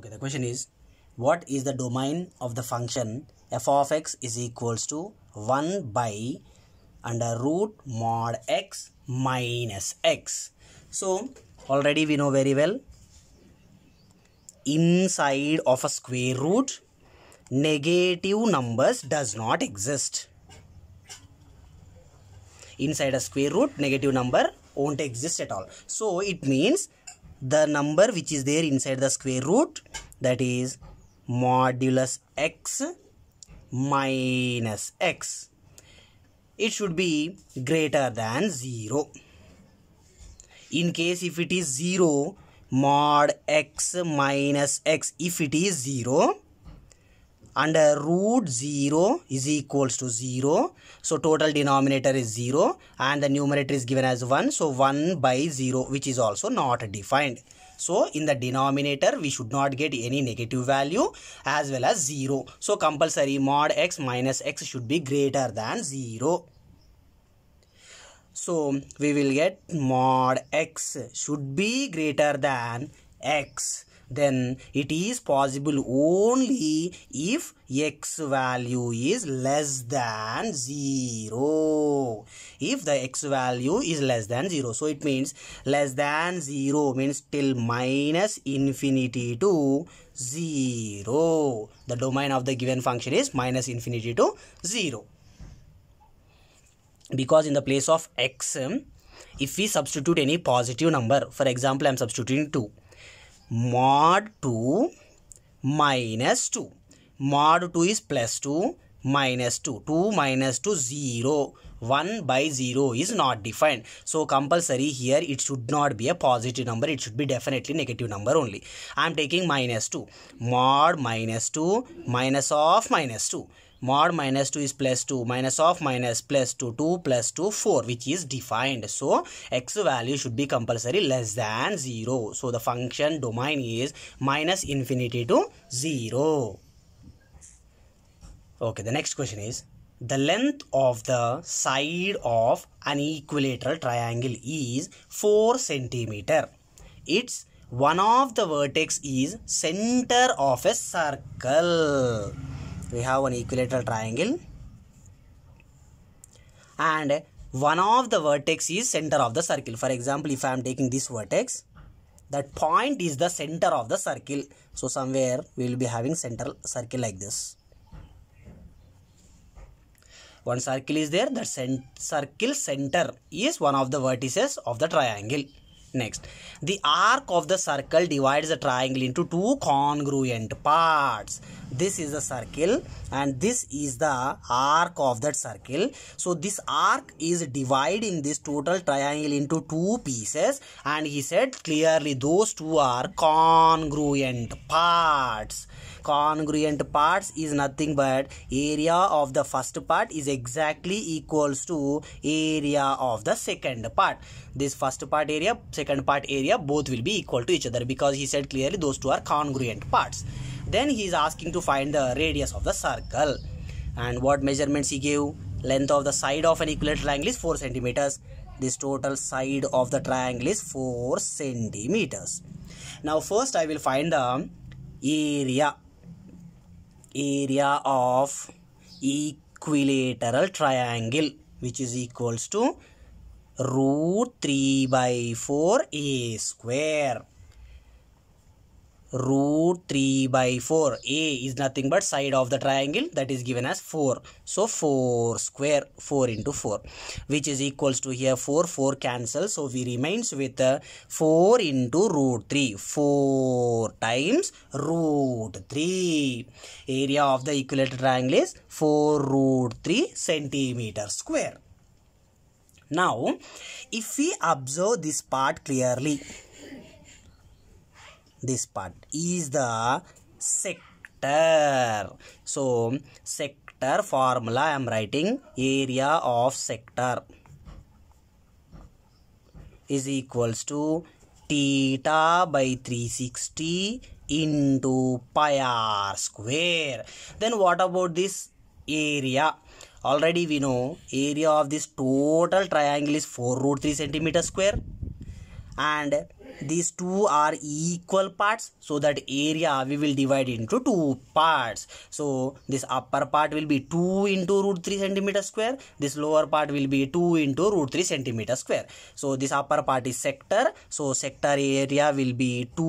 Okay, the question is what is the domain of the function f of x is equals to 1 by under root mod x minus x. So, already we know very well inside of a square root negative numbers does not exist inside a square root negative number won't exist at all so it means the number which is there inside the square root that is modulus x minus x it should be greater than 0 in case if it is 0 mod x minus x if it is 0 under uh, root 0 is equals to 0 so total denominator is 0 and the numerator is given as 1 so 1 by 0 which is also not defined so in the denominator we should not get any negative value as well as 0 so compulsory mod x minus x should be greater than 0 so we will get mod x should be greater than x then it is possible only if x value is less than 0 if the x value is less than 0 so it means less than 0 means till minus infinity to 0 the domain of the given function is minus infinity to 0 because in the place of x if we substitute any positive number for example i am substituting 2 mod 2 minus 2. Mod 2 is plus 2 minus 2. 2 minus 2 0. 1 by 0 is not defined. So compulsory here it should not be a positive number. It should be definitely negative number only. I am taking minus 2. Mod minus 2 minus of minus 2 mod minus 2 is plus 2 minus of minus plus 2 2 plus 2 4 which is defined so x value should be compulsory less than 0 so the function domain is minus infinity to 0 okay the next question is the length of the side of an equilateral triangle is 4 centimeter its one of the vertex is center of a circle we have an equilateral triangle and one of the vertex is center of the circle for example if i am taking this vertex that point is the center of the circle so somewhere we will be having central circle like this one circle is there that cent circle center is one of the vertices of the triangle Next, the arc of the circle divides the triangle into two congruent parts. This is a circle and this is the arc of that circle. So, this arc is dividing this total triangle into two pieces and he said clearly those two are congruent parts congruent parts is nothing but area of the first part is exactly equals to area of the second part this first part area second part area both will be equal to each other because he said clearly those two are congruent parts then he is asking to find the radius of the circle and what measurements he gave length of the side of an equilateral triangle is 4 centimeters this total side of the triangle is 4 centimeters now first i will find the area area of equilateral triangle which is equals to root 3 by 4 a square root 3 by 4 a is nothing but side of the triangle that is given as 4 so 4 square 4 into 4 which is equals to here 4 4 cancel so we remains with uh, 4 into root 3 4 times root 3 area of the equilateral triangle is 4 root 3 centimeter square now if we observe this part clearly this part is the sector so sector formula i am writing area of sector is equals to theta by 360 into pi r square then what about this area already we know area of this total triangle is 4 root 3 centimeter square and these two are equal parts so that area we will divide into two parts so this upper part will be 2 into root 3 centimeter square this lower part will be 2 into root 3 centimeter square so this upper part is sector so sector area will be 2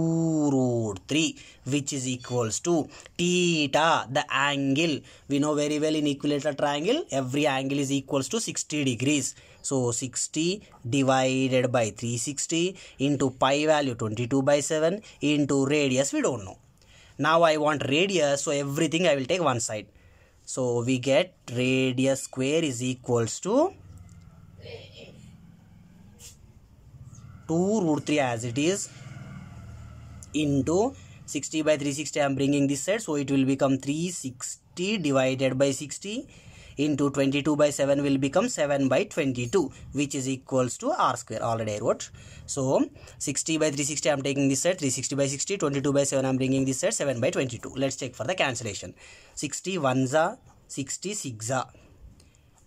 root 3 which is equals to theta the angle we know very well in equilateral triangle every angle is equals to 60 degrees so 60 divided by 360 into pi value 22 by 7 into radius we don't know. Now I want radius so everything I will take one side. So we get radius square is equals to 2 root 3 as it is into 60 by 360 I am bringing this side so it will become 360 divided by 60 into 22 by 7 will become 7 by 22 which is equals to r square already I wrote. So 60 by 360 I am taking this side 360 by 60 22 by 7 I am bringing this side 7 by 22. Let's check for the cancellation. 60 ones are 66 are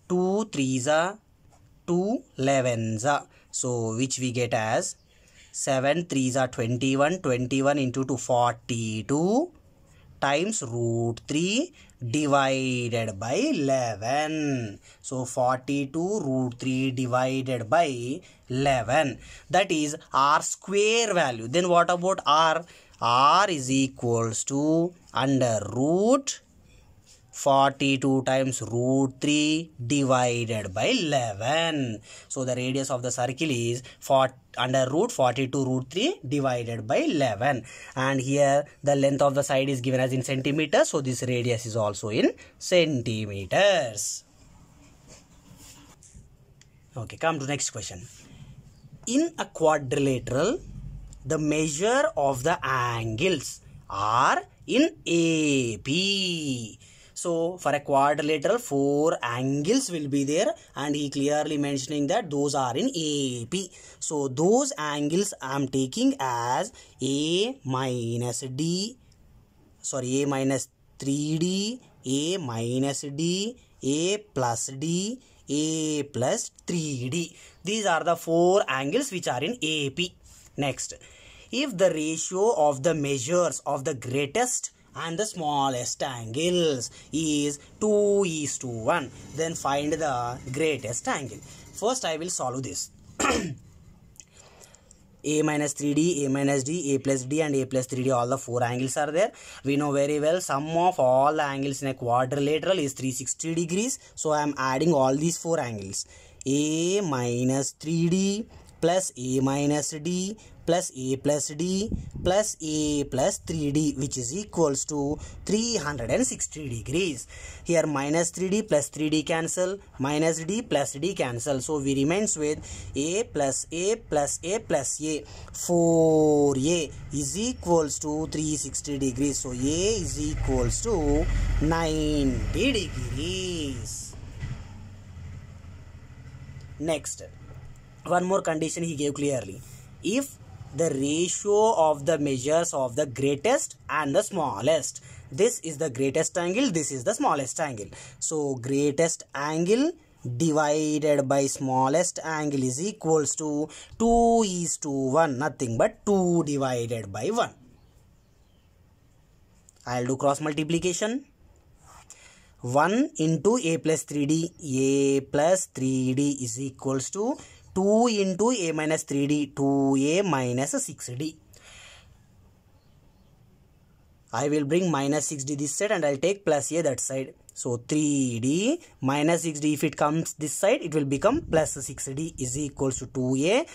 2 threes are 2 elevens are. So which we get as 7 threes are 21 21 into 2 42 times root 3 divided by 11. So 42 root 3 divided by 11. That is r square value. Then what about r? r is equals to under root 42 times root 3 divided by 11. So the radius of the circle is 40, under root 42 root 3 divided by 11. And here the length of the side is given as in centimeters. So this radius is also in centimeters. Okay, come to next question. In a quadrilateral, the measure of the angles are in AP so for a quadrilateral four angles will be there and he clearly mentioning that those are in AP so those angles I am taking as A minus D sorry A minus 3D A minus D A plus D A plus 3D these are the four angles which are in AP next if the ratio of the measures of the greatest and the smallest angles is 2 is to 1 then find the greatest angle first i will solve this a minus 3d a minus d a plus d and a plus 3d all the four angles are there we know very well sum of all the angles in a quadrilateral is 360 degrees so i am adding all these four angles a minus 3d plus a minus d plus a plus d plus a plus 3d which is equals to 360 degrees. Here minus 3d plus 3d cancel minus d plus d cancel. So we remains with a plus a plus a plus a. 4a is equals to 360 degrees. So a is equals to 90 degrees. Next one more condition he gave clearly if the ratio of the measures of the greatest and the smallest this is the greatest angle this is the smallest angle so greatest angle divided by smallest angle is equals to 2 is to 1 nothing but 2 divided by 1 i'll do cross multiplication 1 into a plus 3d a plus 3d is equals to 2 into a minus 3d 2a minus 6d I will bring minus 6d this side and I'll take plus a that side so 3d minus 6d if it comes this side it will become plus 6d is equals to 2a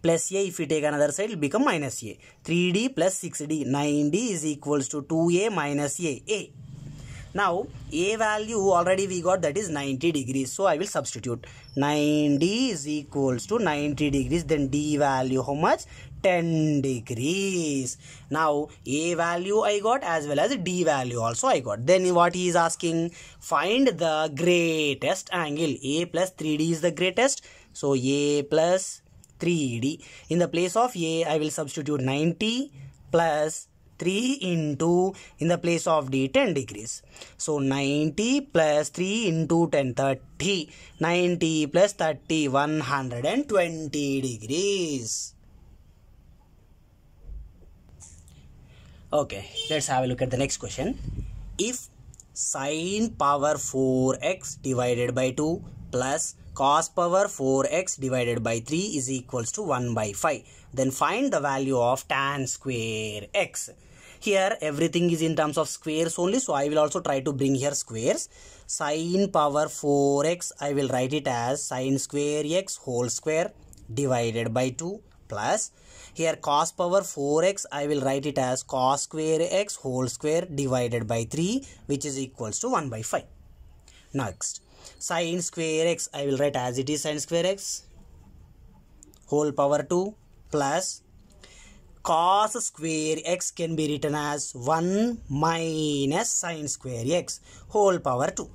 plus a if we take another side it will become minus a 3d plus 6d 9d is equals to 2a minus a a now a value already we got that is 90 degrees so i will substitute 90 is equals to 90 degrees then d value how much 10 degrees now a value i got as well as d value also i got then what he is asking find the greatest angle a plus 3d is the greatest so a plus 3d in the place of a i will substitute 90 plus 3 into in the place of d 10 degrees so 90 plus 3 into 10 30 90 plus 30 120 degrees okay let's have a look at the next question if sine power 4x divided by 2 plus cos power 4x divided by 3 is equals to 1 by 5 then find the value of tan square x here everything is in terms of squares only so i will also try to bring here squares sine power 4x i will write it as sine square x whole square divided by 2 plus here cos power 4x i will write it as cos square x whole square divided by 3 which is equals to 1 by 5 next sine square x i will write as it is sine square x whole power 2 plus cos square x can be written as 1 minus sine square x whole power 2.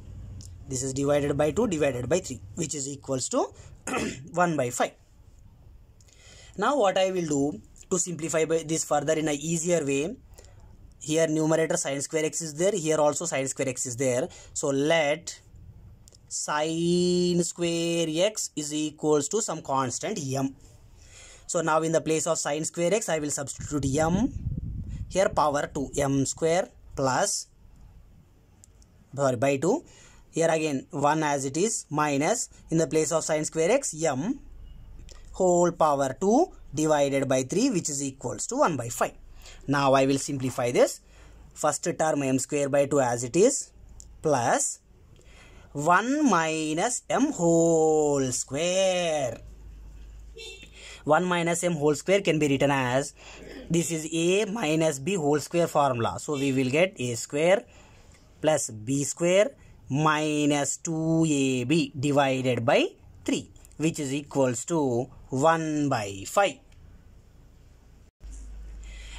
This is divided by 2 divided by 3 which is equals to 1 by 5. Now what I will do to simplify this further in an easier way. Here numerator sine square x is there. Here also sine square x is there. So let sine square x is equals to some constant m. So now in the place of sine square x, I will substitute m. Here power to m square plus, sorry, by 2. Here again 1 as it is minus in the place of sine square x, m whole power 2 divided by 3 which is equals to 1 by 5. Now I will simplify this. First term m square by 2 as it is plus 1 minus m whole square. 1 minus m whole square can be written as this is a minus b whole square formula. So we will get a square plus b square minus 2ab divided by 3 which is equals to 1 by 5.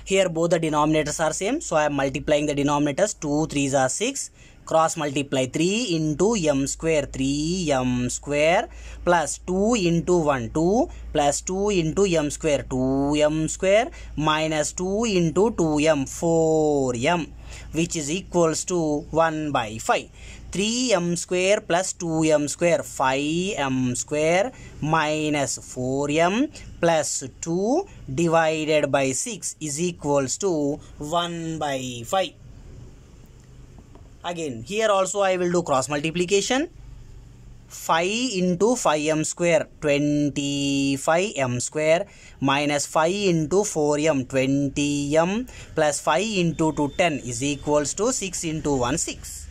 Here both the denominators are same so I am multiplying the denominators 2 3s are 6 cross multiply 3 into m square 3 m square plus 2 into 1 2 plus 2 into m square 2 m square minus 2 into 2 m 4 m which is equals to 1 by 5 3m square plus 2m square 5m square minus 4m plus 2 divided by 6 is equals to 1 by 5 again here also i will do cross multiplication 5 into 5m square 25m square minus 5 into 4m 20m plus 5 into 2 10 is equals to 6 into 1 6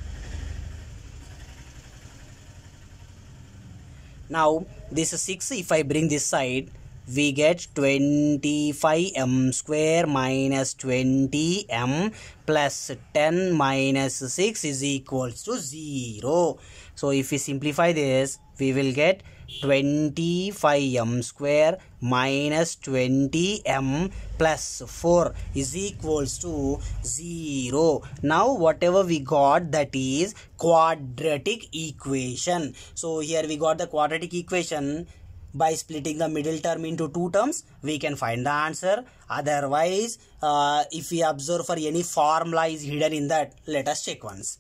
now this 6 if i bring this side we get 25m square minus 20m plus 10 minus 6 is equals to 0. So if we simplify this, we will get 25m square minus 20m plus 4 is equals to 0. Now whatever we got that is quadratic equation. So here we got the quadratic equation by splitting the middle term into two terms we can find the answer otherwise uh, if we observe for any formula is hidden in that let us check once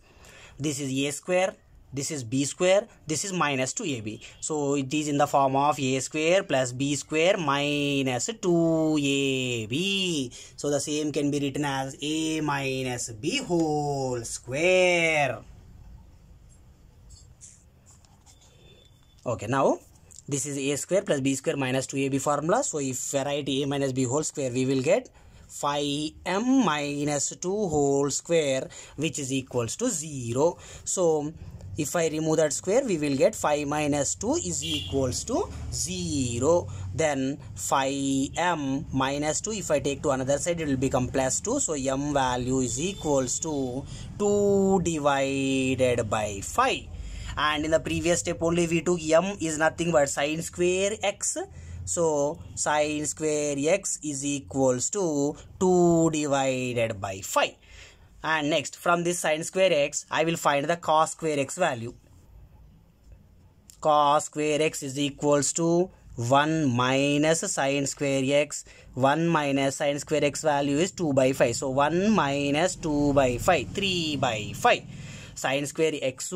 this is a square this is b square this is minus 2ab so it is in the form of a square plus b square minus 2ab so the same can be written as a minus b whole square okay now this is a square plus b square minus 2ab formula so if variety a minus b whole square we will get 5m minus 2 whole square which is equals to 0 so if I remove that square we will get 5 minus 2 is equals to 0 then 5m minus 2 if I take to another side it will become plus 2 so m value is equals to 2 divided by 5 and in the previous step only we took m is nothing but sine square x so sine square x is equals to 2 divided by 5 and next from this sine square x i will find the cos square x value cos square x is equals to 1 minus sine square x 1 minus sine square x value is 2 by 5 so 1 minus 2 by 5 3 by 5 sine square x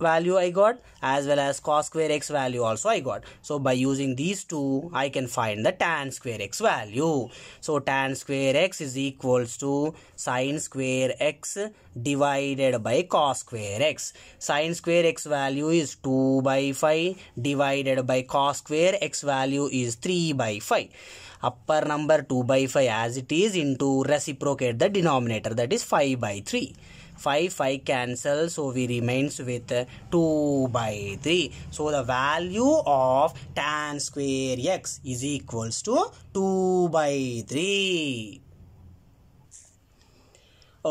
value I got as well as cos square x value also I got. So by using these two I can find the tan square x value. So tan square x is equals to sine square x divided by cos square x. Sine square x value is 2 by 5 divided by cos square x value is 3 by 5 upper number 2 by 5 as it is into reciprocate the denominator that is 5 by 3 5 5 cancel so we remains with 2 by 3 so the value of tan square x is equals to 2 by 3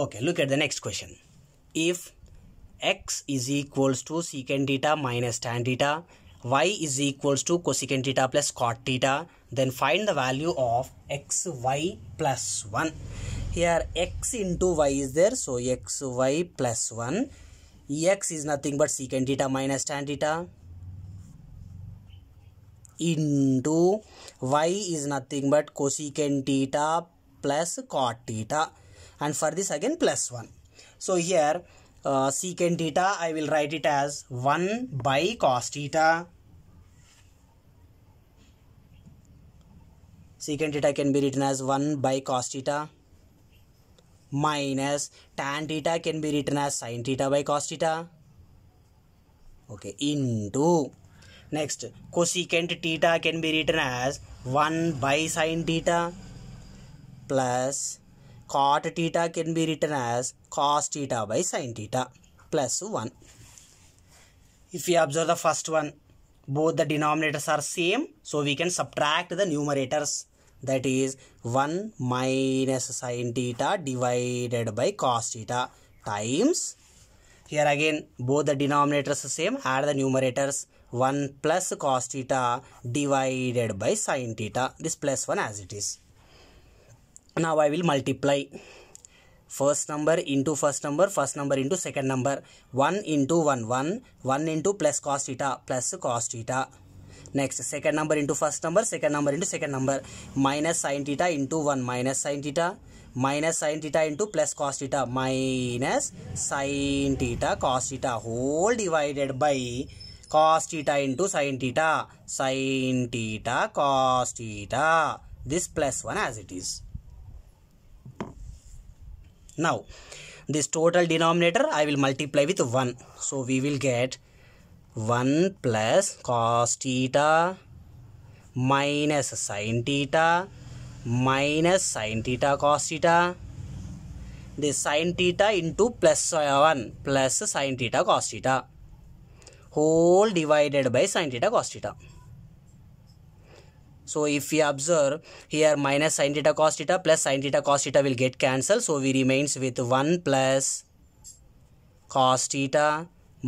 okay look at the next question if x is equals to secant theta minus tan theta y is equals to cosecant theta plus cot theta then find the value of xy plus 1 here x into y is there so x y plus 1 x is nothing but secant theta minus tan theta into y is nothing but cosecant theta plus cot theta and for this again plus 1 so here uh, secant theta i will write it as 1 by cos theta secant theta can be written as 1 by cos theta minus tan theta can be written as sin theta by cos theta. Okay, into. Next, cosecant theta can be written as 1 by sin theta plus cot theta can be written as cos theta by sin theta plus 1. If we observe the first one, both the denominators are same, so we can subtract the numerators that is 1 minus sine theta divided by cos theta times here again both the denominators are same add the numerators 1 plus cos theta divided by sine theta this plus 1 as it is now I will multiply first number into first number first number into second number 1 into 1 1 1 into plus cos theta plus cos theta next second number into first number second number into second number minus sin theta into 1 minus sin theta minus sin theta into plus cos theta minus sin theta cos theta whole divided by cos theta into sin theta sin theta cos theta this plus 1 as it is now this total denominator i will multiply with 1 so we will get one plus cos theta minus sine theta minus sine theta cos theta the sin theta into plus 1 plus sin theta cos theta whole divided by sin theta cos theta so if we observe here minus sin theta cos theta plus sin theta cos theta will get cancelled so we remains with 1 plus cos theta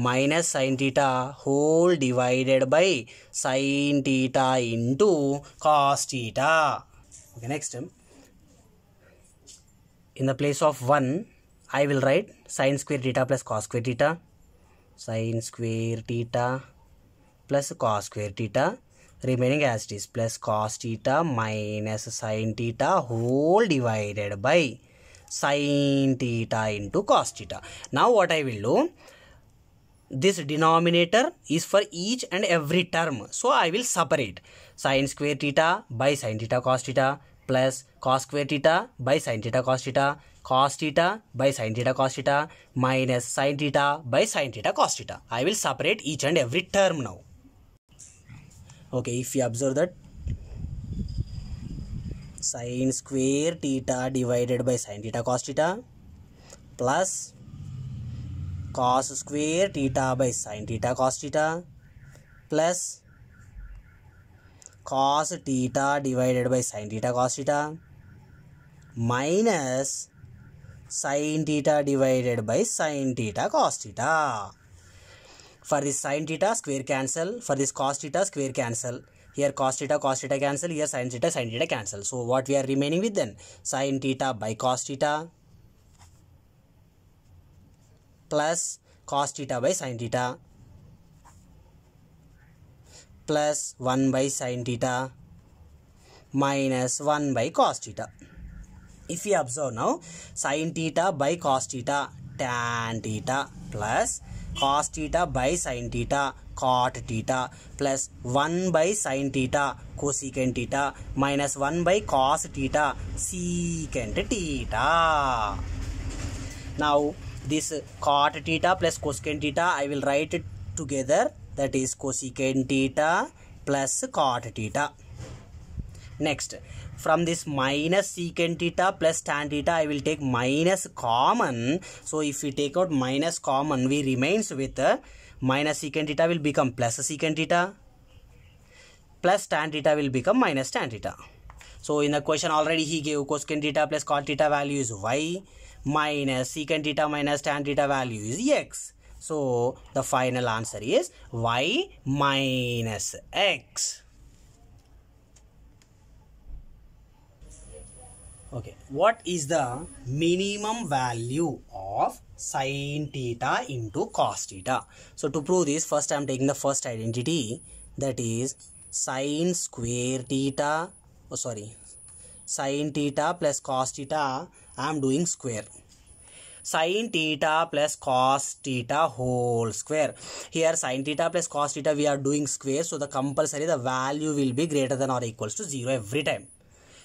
minus sin theta whole divided by sin theta into cos theta okay next in the place of 1 I will write sine square theta plus cos square theta sine square theta plus cos square theta remaining as it is plus cos theta minus sine theta whole divided by sine theta into cos theta. Now what I will do this denominator is for each and every term. So I will separate sine square theta by sine theta cos theta plus cos square theta by sine theta cos theta cos theta by sine theta cos theta minus sine theta by sine theta cos theta. I will separate each and every term now. Okay, if you observe that sine square theta divided by sine theta cos theta plus cos square theta by sin theta cos theta plus cos theta divided by sin theta cos theta minus sin theta divided by sin theta cos theta. For this sin theta square cancel, for this cos theta square cancel. Here cos theta cos theta cancel, here sin theta sin theta cancel. So what we are remaining with then? Sin theta by cos theta plus cos theta by sin theta plus 1 by sin theta minus 1 by cos theta. If you observe now, sin theta by cos theta tan theta plus cos theta by sin theta cot theta plus 1 by sin theta cosecant theta minus 1 by cos theta secant theta. Now, this cot theta plus cosecant theta I will write it together that is cosecant theta plus cot theta. Next from this minus secant theta plus tan theta I will take minus common. So if we take out minus common we remains with minus secant theta will become plus secant theta plus tan theta will become minus tan theta. So in the question already he gave cosecant theta plus cot theta value is y minus secant theta minus tan theta value is x. So the final answer is y minus x. Okay, what is the minimum value of sine theta into cos theta? So to prove this, first I am taking the first identity that is sine square theta, oh sorry, sine theta plus cos theta I am doing square sine theta plus cos theta whole square. Here sine theta plus cos theta we are doing square. So the compulsory the value will be greater than or equals to 0 every time.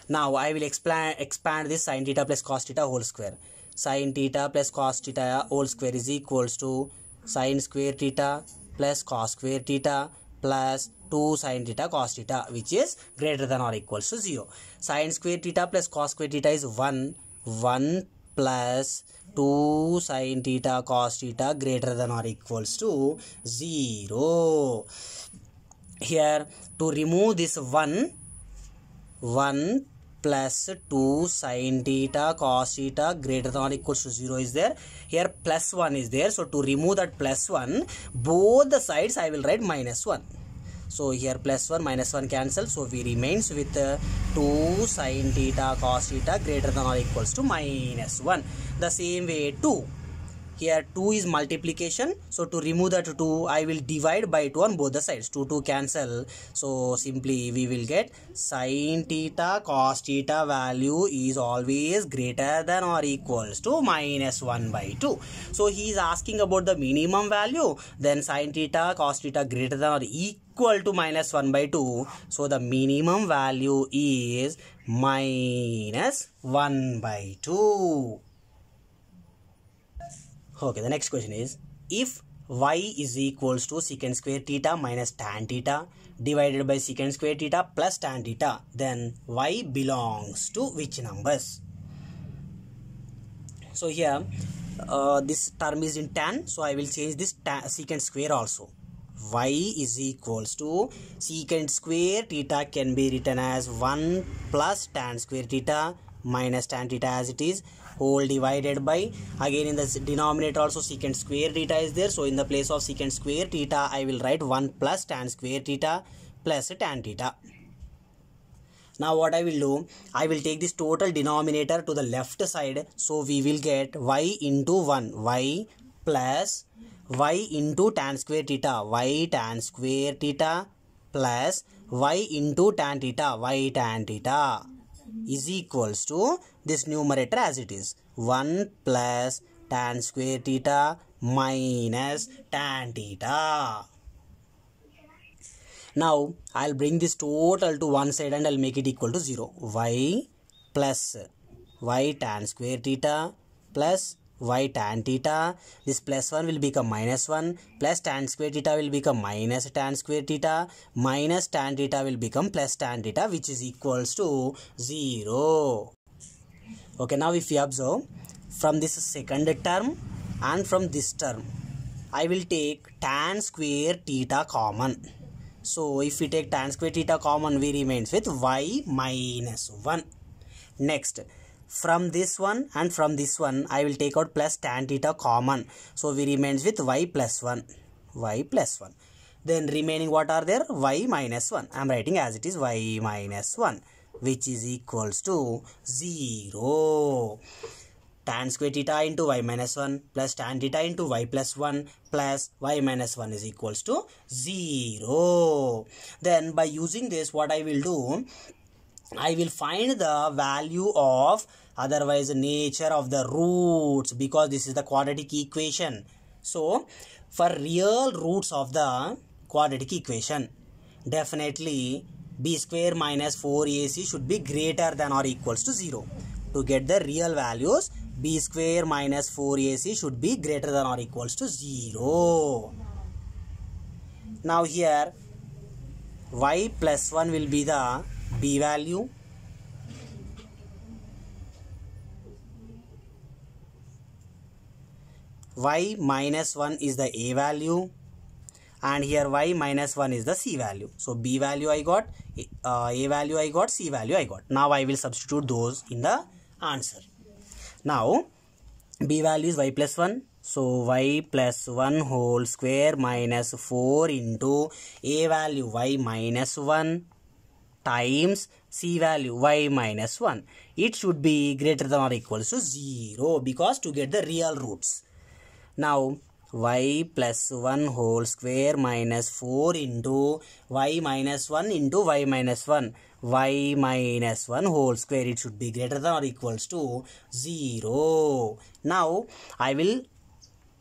Now I will expand, expand this sine theta plus cos theta whole square. Sine theta plus cos theta whole square is equals to sine square theta plus cos square theta plus 2 sine theta cos theta which is greater than or equals to 0. Sine square theta plus cos square theta is 1 1 plus 2 sine theta cos theta greater than or equals to 0. Here to remove this 1, 1 plus 2 sine theta cos theta greater than or equals to 0 is there. Here plus 1 is there. So to remove that plus 1, both the sides I will write minus 1 so here plus 1 minus 1 cancel so we remains with uh, 2 sine theta cos theta greater than or equals to minus 1 the same way 2 here 2 is multiplication so to remove that 2 I will divide by 2 on both the sides 2 2 cancel so simply we will get sine theta cos theta value is always greater than or equals to minus 1 by 2 so he is asking about the minimum value then sine theta cos theta greater than or equal equal to minus 1 by 2 so the minimum value is minus 1 by 2 okay the next question is if y is equals to secant square theta minus tan theta divided by secant square theta plus tan theta then y belongs to which numbers so here uh, this term is in tan so i will change this tan, secant square also y is equals to secant square theta can be written as 1 plus tan square theta minus tan theta as it is whole divided by again in the denominator also secant square theta is there so in the place of secant square theta i will write 1 plus tan square theta plus tan theta now what i will do i will take this total denominator to the left side so we will get y into 1 y plus y into tan square theta y tan square theta plus y into tan theta y tan theta is equals to this numerator as it is 1 plus tan square theta minus tan theta. Now I'll bring this total to one side and I'll make it equal to 0. y plus y tan square theta plus y tan theta. This plus 1 will become minus 1 plus tan square theta will become minus tan square theta minus tan theta will become plus tan theta which is equals to 0. Okay, now if you observe from this second term and from this term, I will take tan square theta common. So if we take tan square theta common, we remains with y minus 1. Next, from this one and from this one I will take out plus tan theta common so we remains with y plus 1 y plus 1 then remaining what are there y minus 1 I am writing as it is y minus 1 which is equals to 0 tan square theta into y minus 1 plus tan theta into y plus 1 plus y minus 1 is equals to 0. Then by using this what I will do, I will find the value of otherwise nature of the roots because this is the quadratic equation so for real roots of the quadratic equation definitely b square minus 4ac should be greater than or equals to 0 to get the real values b square minus 4ac should be greater than or equals to 0 now here y plus 1 will be the b value y minus 1 is the a value and here y minus 1 is the c value so b value i got uh, a value i got c value i got now i will substitute those in the answer now b value is y plus 1 so y plus 1 whole square minus 4 into a value y minus 1 times c value y minus 1 it should be greater than or equal to 0 because to get the real roots now y plus 1 whole square minus 4 into y minus 1 into y minus 1 y minus 1 whole square it should be greater than or equals to 0 now i will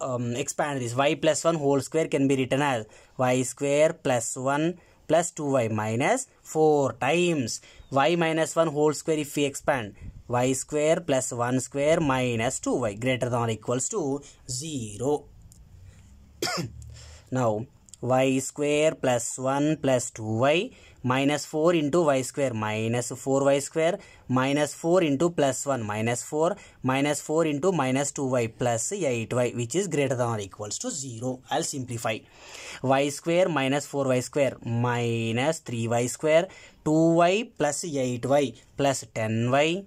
um, expand this y plus 1 whole square can be written as y square plus 1 plus 2y minus 4 times y minus 1 whole square if we expand y square plus 1 square minus 2y greater than or equals to 0. now y square plus 1 plus 2y minus 4 into y square minus 4y square minus 4 into plus 1 minus 4 minus 4 into minus 2y plus 8y which is greater than or equals to 0. I'll simplify. y square minus 4y square minus 3y square 2y plus 8y plus 10y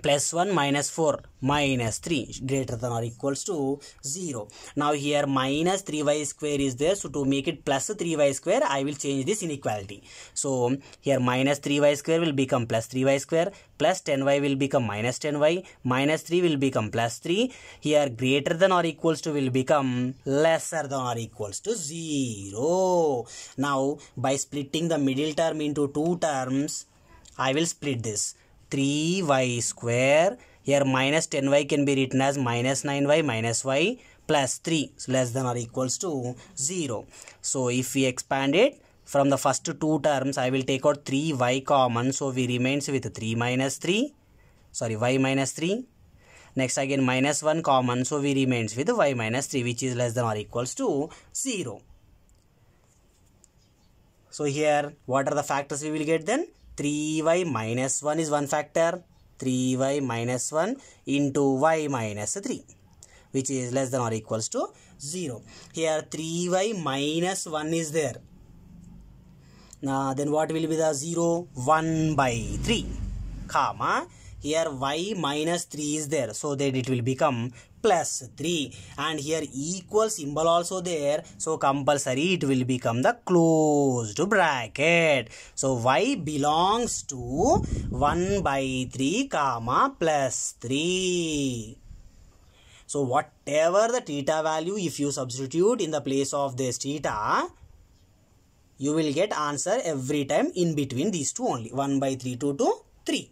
plus 1 minus 4 minus 3 greater than or equals to 0 now here minus 3y square is there so to make it plus 3y square i will change this inequality so here minus 3y square will become plus 3y square plus 10y will become minus 10y minus 3 will become plus 3 here greater than or equals to will become lesser than or equals to 0 now by splitting the middle term into two terms i will split this 3y square. Here minus 10y can be written as minus 9y minus y plus 3 so less than or equals to 0. So if we expand it from the first two terms I will take out 3y common so we remains with 3 minus 3 sorry y minus 3 next again minus 1 common so we remains with y minus 3 which is less than or equals to 0. So here what are the factors we will get then 3y minus 1 is one factor 3y minus 1 into y minus 3 which is less than or equals to 0 here 3y minus 1 is there now then what will be the 0 1 by 3 comma here y minus 3 is there so that it will become plus 3 and here equal symbol also there so compulsory it will become the closed bracket so y belongs to 1 by 3 comma plus 3 so whatever the theta value if you substitute in the place of this theta you will get answer every time in between these two only 1 by 3 2 to 3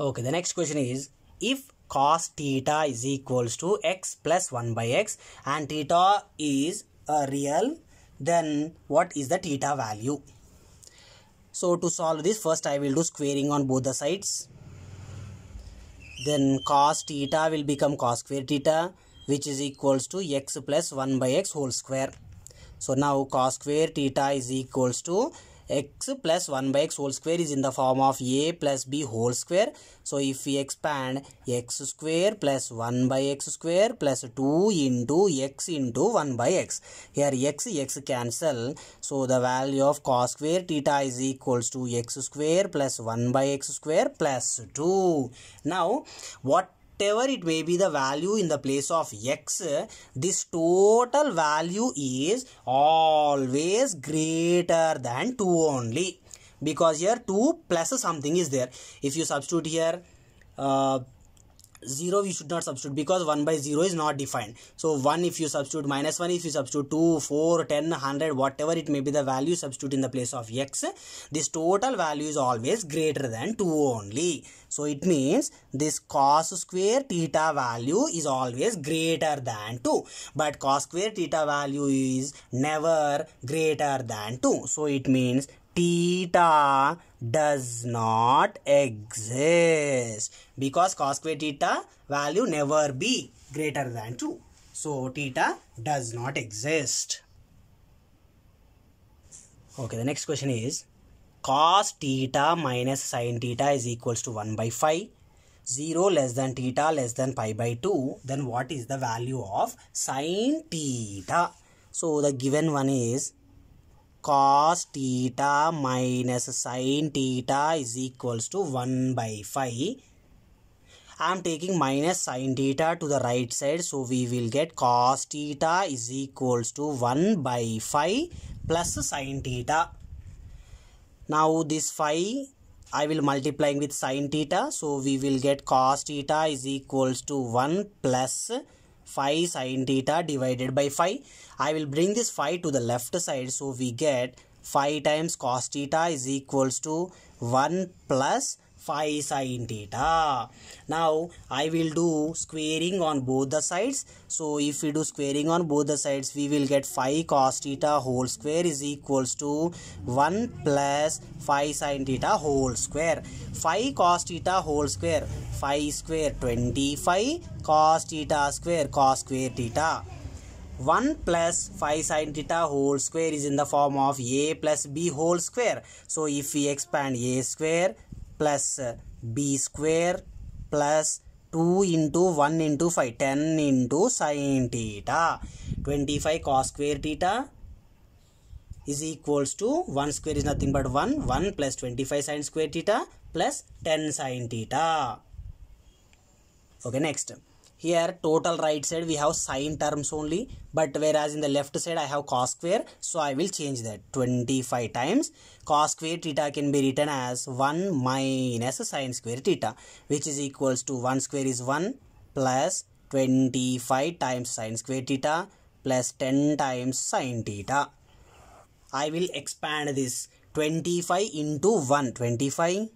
Okay, the next question is if cos theta is equals to x plus 1 by x and theta is a real then what is the theta value? So to solve this first I will do squaring on both the sides. Then cos theta will become cos square theta which is equals to x plus 1 by x whole square. So now cos square theta is equals to x plus 1 by x whole square is in the form of a plus b whole square. So if we expand x square plus 1 by x square plus 2 into x into 1 by x. Here x, x cancel. So the value of cos square theta is equals to x square plus 1 by x square plus 2. Now what whatever it may be the value in the place of x, this total value is always greater than 2 only because here 2 plus something is there. If you substitute here uh, 0 we should not substitute because 1 by 0 is not defined so 1 if you substitute minus 1 if you substitute 2 4 10 100 whatever it may be the value substitute in the place of x this total value is always greater than 2 only so it means this cos square theta value is always greater than 2 but cos square theta value is never greater than 2 so it means theta does not exist because cos square theta value never be greater than 2. So theta does not exist. Okay, the next question is cos theta minus sin theta is equals to 1 by 5. 0 less than theta less than pi by 2. Then what is the value of sin theta? So the given one is cos theta minus sine theta is equals to 1 by 5. I am taking minus sine theta to the right side. So we will get cos theta is equals to 1 by 5 plus sine theta. Now this 5 I will multiplying with sine theta. So we will get cos theta is equals to 1 plus plus 5 sine theta divided by 5. I will bring this 5 to the left side. So we get 5 times cos theta is equals to 1 plus phi sine theta now i will do squaring on both the sides so if we do squaring on both the sides we will get phi cos theta whole square is equals to 1 plus phi sine theta whole square phi cos theta whole square phi square 25 cos theta square cos square theta 1 plus 5 sine theta whole square is in the form of a plus b whole square. So if we expand a square plus b square plus 2 into 1 into 5 10 into sine theta 25 cos square theta is equals to 1 square is nothing but 1 1 plus 25 sine square theta plus 10 sine theta okay next here total right side we have sine terms only but whereas in the left side I have cos square so I will change that 25 times cos square theta can be written as 1 minus sine square theta which is equals to 1 square is 1 plus 25 times sine square theta plus 10 times sine theta I will expand this 25 into 1 25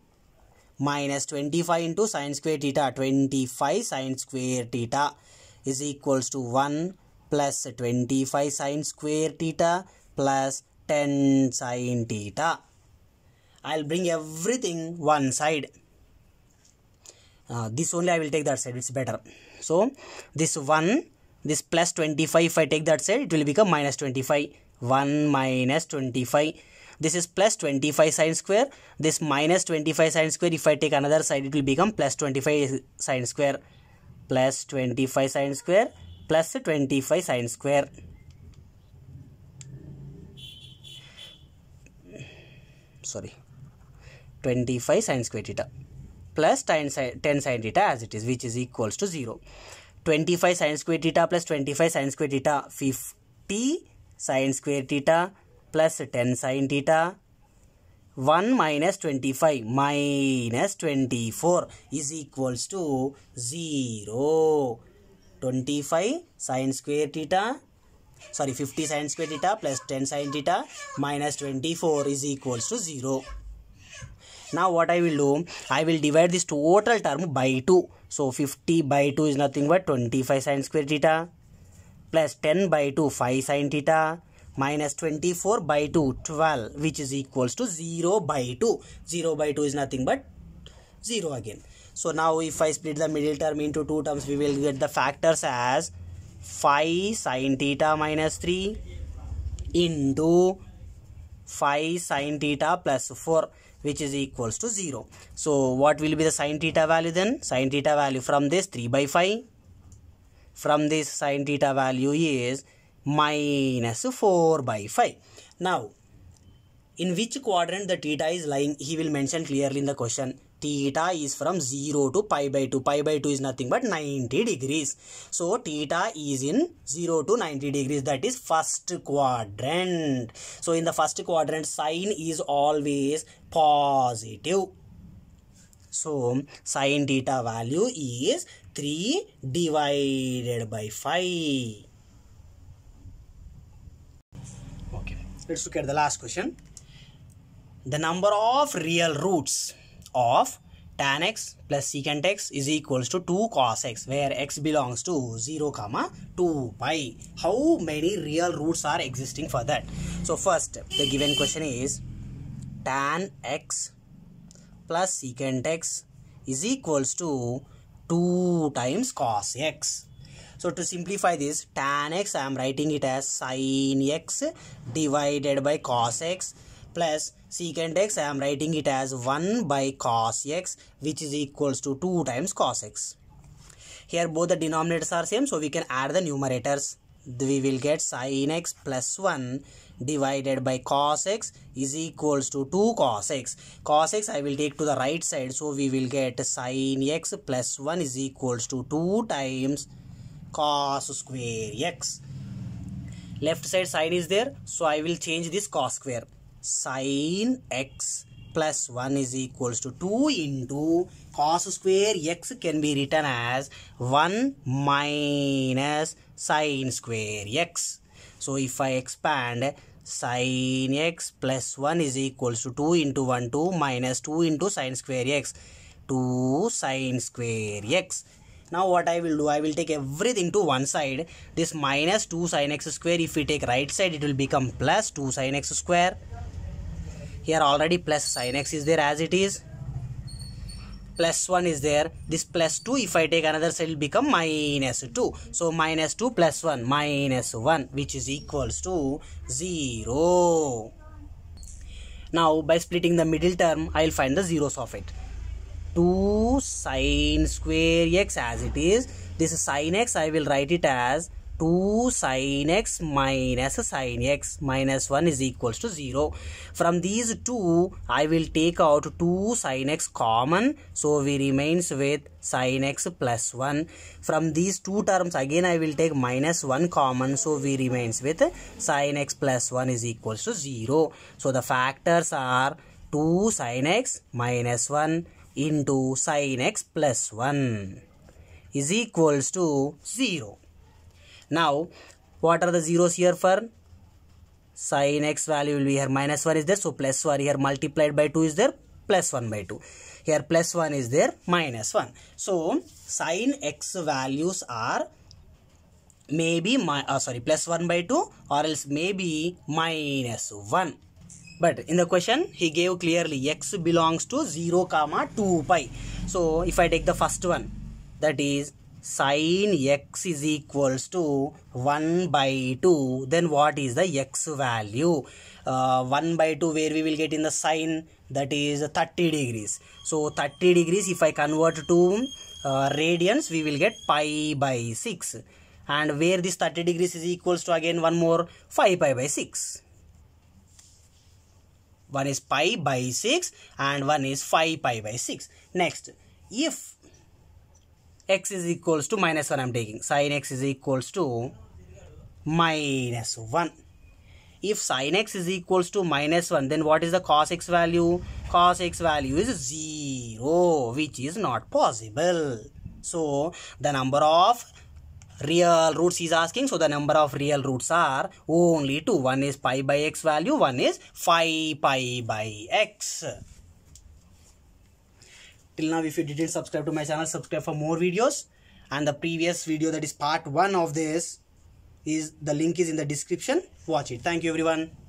minus 25 into sine square theta 25 sine square theta is equals to 1 plus 25 sine square theta plus 10 sine theta I'll bring everything one side uh, this only I will take that side it's better so this 1 this plus 25 if I take that side it will become minus 25 1 minus 25 this is plus 25 sine square. This minus 25 sine square. If I take another side, it will become plus 25 sine square. Plus 25 sine square. Plus 25 sine square. Sorry. 25 sine square theta plus 10 sine theta as it is which is equals to 0. 25 sine square theta plus 25 sine square theta 50 sine square theta plus 10 sine theta 1 minus 25 minus 24 is equals to 0 25 sine square theta sorry 50 sine square theta plus 10 sine theta minus 24 is equals to 0 now what i will do i will divide this total term by 2 so 50 by 2 is nothing but 25 sine square theta plus 10 by 2 5 sine theta minus 24 by 2 12 which is equals to 0 by 2 0 by 2 is nothing but 0 again so now if i split the middle term into two terms we will get the factors as 5 sine theta minus 3 into 5 sine theta plus 4 which is equals to 0 so what will be the sine theta value then sine theta value from this 3 by 5 from this sine theta value is minus 4 by 5. Now, in which quadrant the theta is lying, he will mention clearly in the question. Theta is from 0 to pi by 2. Pi by 2 is nothing but 90 degrees. So, theta is in 0 to 90 degrees. That is first quadrant. So, in the first quadrant, sine is always positive. So, sine theta value is 3 divided by 5. let's look at the last question the number of real roots of tan x plus secant x is equals to 2 cos x where x belongs to 0 comma 2 pi how many real roots are existing for that so first the given question is tan x plus secant x is equals to 2 times cos x so to simplify this tan x I am writing it as sin x divided by cos x plus secant x I am writing it as 1 by cos x which is equals to 2 times cos x. Here both the denominators are same so we can add the numerators. We will get sin x plus 1 divided by cos x is equals to 2 cos x. Cos x I will take to the right side so we will get sin x plus 1 is equals to 2 times cos square x left side side is there so i will change this cos square sine x plus 1 is equals to 2 into cos square x can be written as 1 minus sine square x so if i expand sine x plus 1 is equals to 2 into 1 2 minus 2 into sine square x 2 sine square x now what i will do i will take everything to one side this minus 2 sine x square if we take right side it will become plus 2 sine x square here already plus sine x is there as it is plus 1 is there this plus 2 if i take another side will become minus 2 so minus 2 plus 1 minus 1 which is equals to 0 now by splitting the middle term i will find the zeros of it 2 sine square x as it is this sine x i will write it as 2 sine x minus sine x minus 1 is equals to 0. From these two, I will take out 2 sine x common. So, we remains with sine x plus 1. From these two terms, again I will take minus 1 common. So, we remains with sine x plus 1 is equals to 0. So, the factors are 2 sine x minus 1 into sin x plus 1 is equals to 0. Now, what are the zeros here for? Sin x value will be here minus 1 is there. So, plus 1 here multiplied by 2 is there plus 1 by 2. Here plus 1 is there minus 1. So, sin x values are maybe my uh, sorry plus 1 by 2 or else maybe minus 1 but in the question, he gave clearly x belongs to 0 comma 2 pi. So if I take the first one, that is sine x is equals to 1 by 2 then what is the x value uh, 1 by 2 where we will get in the sine that is 30 degrees so 30 degrees if i convert to uh, radians we will get pi by 6 and where this 30 degrees is equals to again one more 5 pi by 6 one is pi by 6 and one is 5 pi by 6. Next, if x is equals to minus 1 I'm taking. Sin x is equals to minus 1. If sin x is equals to minus 1 then what is the cos x value? Cos x value is 0 which is not possible. So the number of real roots is asking so the number of real roots are only two one is pi by x value one is 5 pi by x till now if you didn't subscribe to my channel subscribe for more videos and the previous video that is part one of this is the link is in the description watch it thank you everyone